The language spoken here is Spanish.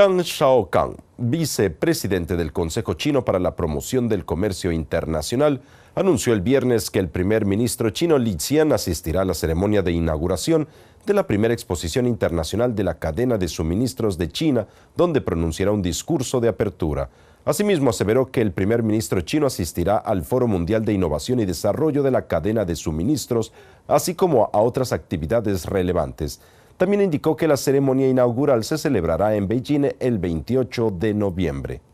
Zhang Shaokang, vicepresidente del Consejo Chino para la Promoción del Comercio Internacional, anunció el viernes que el primer ministro chino Li Xian asistirá a la ceremonia de inauguración de la primera exposición internacional de la cadena de suministros de China, donde pronunciará un discurso de apertura. Asimismo, aseveró que el primer ministro chino asistirá al Foro Mundial de Innovación y Desarrollo de la Cadena de Suministros, así como a otras actividades relevantes. También indicó que la ceremonia inaugural se celebrará en Beijing el 28 de noviembre.